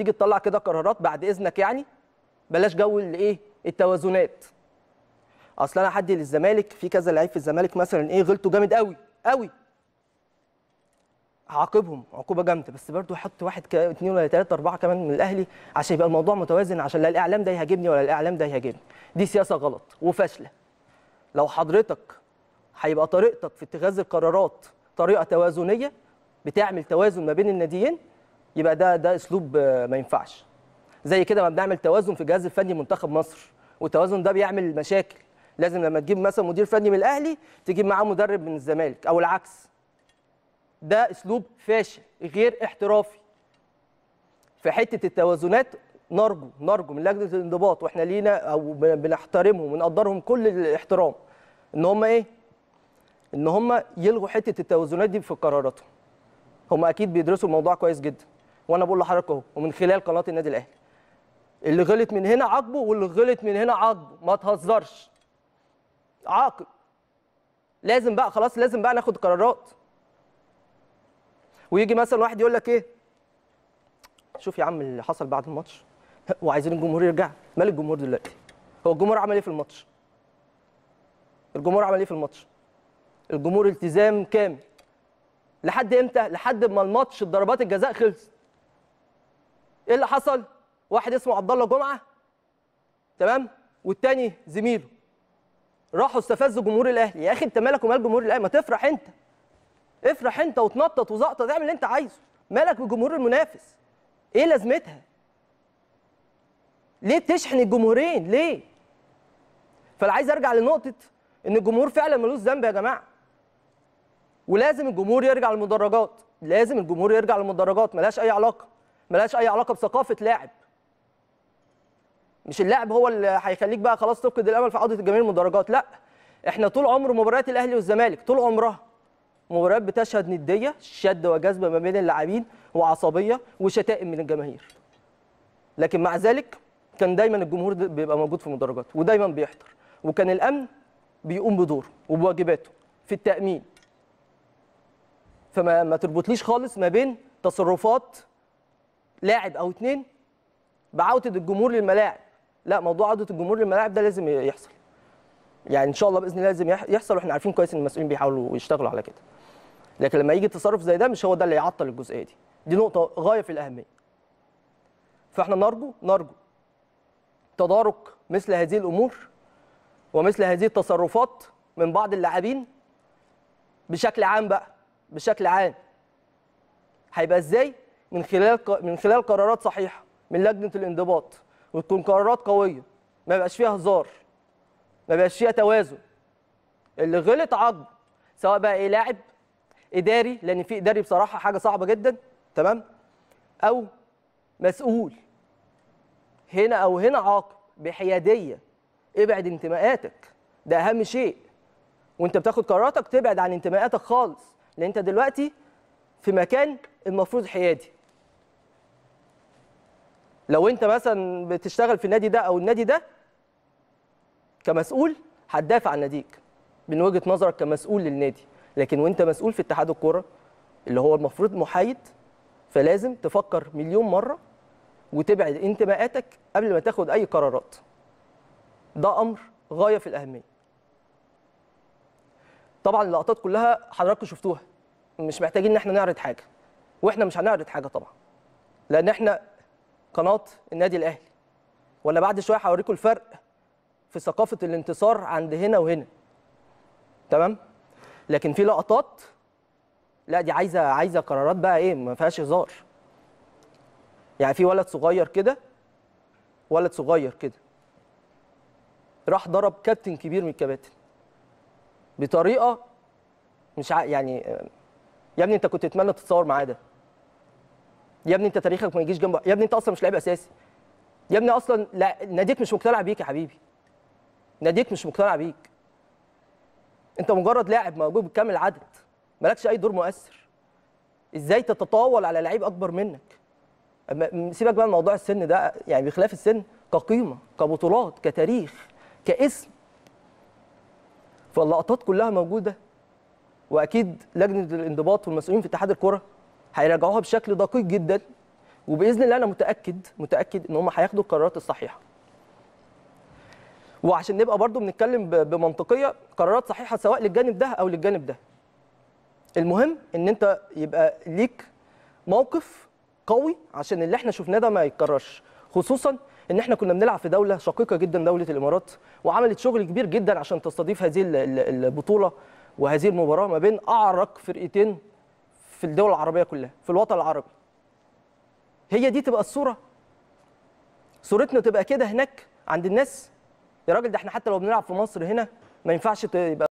تيجي تطلع كده قرارات بعد اذنك يعني بلاش جو الايه التوازنات اصل انا حد للزمالك في كذا لعيب في الزمالك مثلا ايه غلطوا جامد قوي قوي هعاقبهم عقوبه جامده بس برضو حط واحد اثنين ولا ثلاثه اربعه كمان من الاهلي عشان يبقى الموضوع متوازن عشان لا الاعلام ده يهاجمني ولا الاعلام ده يهاجمني دي سياسه غلط وفاشله لو حضرتك هيبقى طريقتك في اتخاذ القرارات طريقه توازنيه بتعمل توازن ما بين الناديين يبقى ده ده اسلوب آه، ما ينفعش زي كده ما بنعمل توازن في الجهاز الفني منتخب مصر والتوازن ده بيعمل مشاكل لازم لما تجيب مثلا مدير فني من الاهلي تجيب معاه مدرب من الزمالك او العكس ده اسلوب فاشل غير احترافي في حته التوازنات نرجو نرجو من لجنه الانضباط واحنا لينا او بنحترمهم ونقدرهم كل الاحترام ان هم ايه ان هم يلغوا حته التوازنات دي في قراراتهم هم اكيد بيدرسوا الموضوع كويس جدا وانا بقول لحضرتك اهو ومن خلال قناه النادي الاهلي اللي غلط من هنا عاقبه واللي غلط من هنا عاقبه ما تهزرش عاقب لازم بقى خلاص لازم بقى ناخد قرارات ويجي مثلا واحد يقول لك ايه شوف يا عم اللي حصل بعد الماتش وعايزين الجمهور يرجع مال الجمهور دلوقتي هو الجمهور عمل ايه في الماتش الجمهور عمل ايه في الماتش الجمهور التزام كامل لحد امتى لحد ما الماتش ضربات الجزاء خلص ايه اللي حصل واحد اسمه عبد الله جمعه تمام والتاني زميله راحوا استفزوا جمهور الاهلي يا اخي انت مالك ومال جمهور الاهلي ما تفرح انت افرح انت وتنطط وزقطط اعمل اللي انت عايزه مالك بجمهور المنافس ايه لازمتها ليه بتشحن الجمهورين ليه فانا عايز ارجع لنقطه ان الجمهور فعلا ملوش ذنب يا جماعه ولازم الجمهور يرجع للمدرجات لازم الجمهور يرجع للمدرجات ملهاش اي علاقه ملهاش اي علاقه بثقافه لاعب مش اللاعب هو اللي هيخليك بقى خلاص تفقد الامل في عوده الجماهير المدرجات لا احنا طول عمر مباريات الاهلي والزمالك طول عمرها مباريات بتشهد نديه شد وجذب ما بين اللاعبين وعصبيه وشتائم من الجماهير لكن مع ذلك كان دايما الجمهور بيبقى موجود في المدرجات ودايما بيحضر وكان الامن بيقوم بدوره وبواجباته في التامين فما ما تربطليش خالص ما بين تصرفات لاعب او اتنين بعوده الجمهور للملاعب لا موضوع عوده الجمهور للملاعب ده لازم يحصل يعني ان شاء الله باذن الله لازم يحصل واحنا عارفين كويس ان المسؤولين بيحاولوا يشتغلوا على كده لكن لما يجي تصرف زي ده مش هو ده اللي يعطل الجزئيه دي دي نقطه غايه في الاهميه فاحنا نرجو نرجو تدارك مثل هذه الامور ومثل هذه التصرفات من بعض اللاعبين بشكل عام بقى بشكل عام هيبقى ازاي من خلال من خلال قرارات صحيحه من لجنه الانضباط وتكون قرارات قويه ما يبقاش فيها هزار ما يبقاش فيها توازن اللي غلط عض سواء بقى ايه لاعب اداري لان في اداري بصراحه حاجه صعبه جدا تمام او مسؤول هنا او هنا عاقب بحياديه ابعد انتماءاتك ده اهم شيء وانت بتاخد قراراتك تبعد عن انتماءاتك خالص لان انت دلوقتي في مكان المفروض حيادي لو انت مثلا بتشتغل في النادي ده او النادي ده كمسؤول هتدافع عن ناديك من وجهه نظرك كمسؤول للنادي لكن وانت مسؤول في اتحاد الكوره اللي هو المفروض محايد فلازم تفكر مليون مره وتبعد انتماءاتك قبل ما تاخد اي قرارات ده امر غايه في الاهميه طبعا اللقطات كلها حضراتكم شفتوها مش محتاجين ان احنا نعرض حاجه واحنا مش هنعرض حاجه طبعا لان احنا قناه النادي الاهلي ولا بعد شويه هوريكم الفرق في ثقافه الانتصار عند هنا وهنا تمام لكن في لقطات لا دي عايزه عايزه قرارات بقى ايه ما فيهاش هزار يعني في ولد صغير كده ولد صغير كده راح ضرب كابتن كبير من الكباتن بطريقه مش يعني يا ابني انت كنت تتمنى تتصور معاه ده يا ابني انت تاريخك ما يجيش جنبه يا ابني انت اصلا مش لعيب اساسي يا ابني اصلا لا ناديك مش مقتنع بيك يا حبيبي ناديك مش مقتنع بيك انت مجرد لاعب موجود بكامل العدد مالكش اي دور مؤثر ازاي تتطاول على لعيب اكبر منك سيبك بقى من موضوع السن ده يعني بخلاف السن كقيمه كبطولات كتاريخ كاسم فاللقطات كلها موجوده واكيد لجنه الانضباط والمسؤولين في اتحاد الكره هيراجعوها بشكل دقيق جدا وباذن الله انا متاكد متاكد ان هم هياخدوا القرارات الصحيحه وعشان نبقى برضو بنتكلم بمنطقيه قرارات صحيحه سواء للجانب ده او للجانب ده المهم ان انت يبقى ليك موقف قوي عشان اللي احنا شفناه ده ما يتكررش خصوصا ان احنا كنا بنلعب في دوله شقيقه جدا دوله الامارات وعملت شغل كبير جدا عشان تستضيف هذه البطوله وهذه المباراه ما بين اعرق فرقتين في الدول العربيه كلها في الوطن العربي هي دي تبقى الصوره صورتنا تبقى كده هناك عند الناس يا راجل ده احنا حتى لو بنلعب في مصر هنا ما ينفعش تبقى